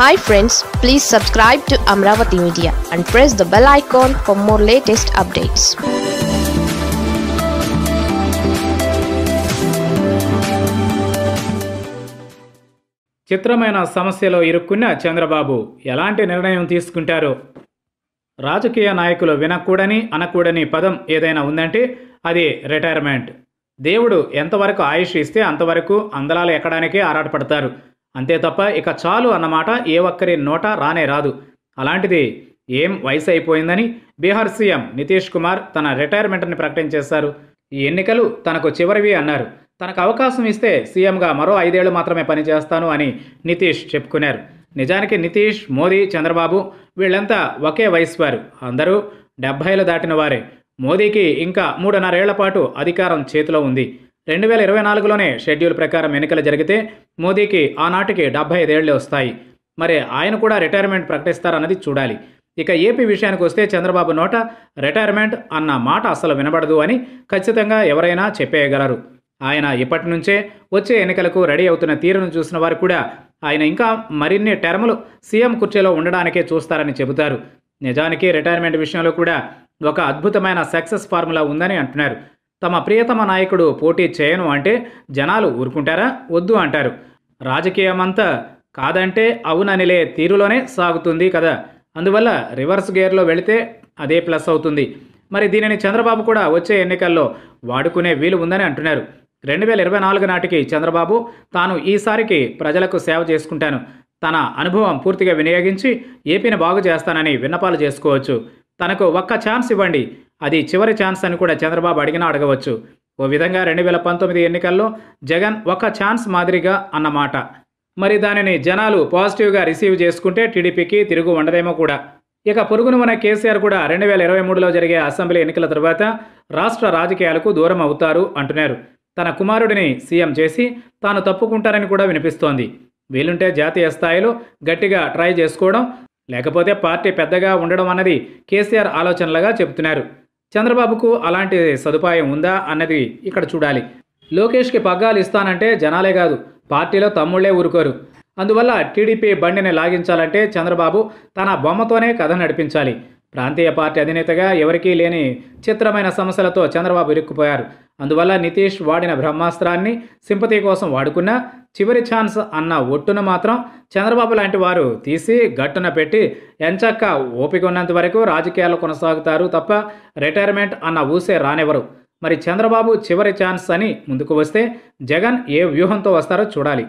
hi friends please subscribe to Amaravati media and press the bell icon for more latest updates చిత్రమైన సమస్యలో ఇరుక్కున్న చంద్రబాబు ఎలాంటి నిర్ణయం తీసుకుంటారు రాజకీయ నాయకులు వినకూడని అనకూడని పదం ఏదైనా ఉందంటే అది రిటైర్మెంట్ దేవుడు ఎంతవరకు ఆయుష్ ఇస్తే అంతవరకు అందలాలు ఎక్కడానికే ఆరాటపడతారు అంతే తప్ప ఇక చాలు అన్నమాట ఏ ఒక్కరి నోట రానే రాదు అలాంటిది ఏం వయసు అయిపోయిందని బీహార్ సీఎం నితీష్ కుమార్ తన రిటైర్మెంట్ని ప్రకటించేశారు ఈ ఎన్నికలు తనకు చివరివి అన్నారు తనకు అవకాశం ఇస్తే సీఎంగా మరో ఐదేళ్లు మాత్రమే పనిచేస్తాను అని నితీష్ చెప్పుకున్నారు నిజానికి నితీష్ మోదీ చంద్రబాబు వీళ్ళంతా ఒకే వయసు వారు అందరూ డెబ్భైలు దాటిన వారే మోదీకి ఇంకా మూడున్నరేళ్ల పాటు అధికారం చేతిలో ఉంది రెండు వేల ఇరవై నాలుగులోనే షెడ్యూల్ ప్రకారం ఎన్నికలు జరిగితే మోదీకి ఆనాటికి డెబ్బై ఐదేళ్లు వస్తాయి మరి ఆయన కూడా రిటైర్మెంట్ ప్రకటిస్తారన్నది చూడాలి ఇక ఏపీ విషయానికి వస్తే చంద్రబాబు నోట రిటైర్మెంట్ అన్న మాట అసలు వినబడదు అని ఖచ్చితంగా ఎవరైనా చెప్పేయగలరు ఆయన ఇప్పటి నుంచే వచ్చే ఎన్నికలకు రెడీ అవుతున్న తీరును చూసిన వారు కూడా ఆయన ఇంకా మరిన్ని టర్ములు సీఎం కుర్చీలో ఉండడానికే చూస్తారని చెబుతారు నిజానికి రిటైర్మెంట్ విషయంలో కూడా ఒక అద్భుతమైన సక్సెస్ ఫార్ములా ఉందని అంటున్నారు తమ ప్రియతమ నాయకుడు పోటీ చేయను అంటే జనాలు ఊరుకుంటారా వద్దు అంటారు రాజకీయమంతా కాదంటే అవుననిలే తీరులోనే సాగుతుంది కదా అందువల్ల రివర్స్ గేర్లో వెళితే అదే ప్లస్ అవుతుంది మరి దీనిని చంద్రబాబు కూడా వచ్చే ఎన్నికల్లో వాడుకునే వీలు ఉందని అంటున్నారు రెండు వేల ఇరవై నాలుగు నాటికి చంద్రబాబు తాను ఈసారికి ప్రజలకు సేవ చేసుకుంటాను తన అనుభవం పూర్తిగా వినియోగించి ఏపీని బాగు చేస్తానని విన్నపాలు చేసుకోవచ్చు తనకు ఒక్క ఛాన్స్ ఇవ్వండి అది చివరి ఛాన్స్ అని కూడా చంద్రబాబు అడిగినా అడగవచ్చు ఓ విధంగా రెండు వేల పంతొమ్మిది ఎన్నికల్లో జగన్ ఒక ఛాన్స్ మాదిరిగా అన్నమాట మరి దానిని జనాలు పాజిటివ్గా రిసీవ్ చేసుకుంటే టీడీపీకి తిరుగు ఉండదేమో కూడా ఇక పొరుగున మన కేసీఆర్ కూడా రెండు వేల ఇరవై మూడులో జరిగే అసెంబ్లీ ఎన్నికల తర్వాత రాష్ట్ర రాజకీయాలకు దూరం అవుతారు అంటున్నారు తన కుమారుడిని సీఎం చేసి తాను తప్పుకుంటారని కూడా వినిపిస్తోంది వీలుంటే జాతీయ స్థాయిలో గట్టిగా ట్రై చేసుకోవడం లేకపోతే పార్టీ పెద్దగా ఉండడం అన్నది కేసీఆర్ ఆలోచనలుగా చెబుతున్నారు చంద్రబాబుకు అలాంటి సదుపాయం ఉందా అన్నది ఇక్కడ చూడాలి లోకేష్కి పగ్గాలు ఇస్తానంటే జనాలే కాదు పార్టీలో తమ్ముళ్లే ఊరుకోరు అందువల్ల టీడీపీ బండిని లాగించాలంటే చంద్రబాబు తన బొమ్మతోనే కథ నడిపించాలి ప్రాంతీయ పార్టీ అధినేతగా ఎవరికీ లేని చిత్రమైన సమస్యలతో చంద్రబాబు ఇరుక్కుపోయారు అందువల్ల నితీష్ వాడిన బ్రహ్మాస్త్రాన్ని సింపతి కోసం వాడుకున్న చివరి ఛాన్స్ అన్న ఒట్టును మాత్రం చంద్రబాబు లాంటి వారు తీసి గట్టున పెట్టి ఎంచక్క ఓపిక ఉన్నంత వరకు రాజకీయాలు కొనసాగుతారు తప్ప రిటైర్మెంట్ అన్న ఊసే రానివ్వరు మరి చంద్రబాబు చివరి ఛాన్స్ అని ముందుకు వస్తే జగన్ ఏ వ్యూహంతో వస్తారో చూడాలి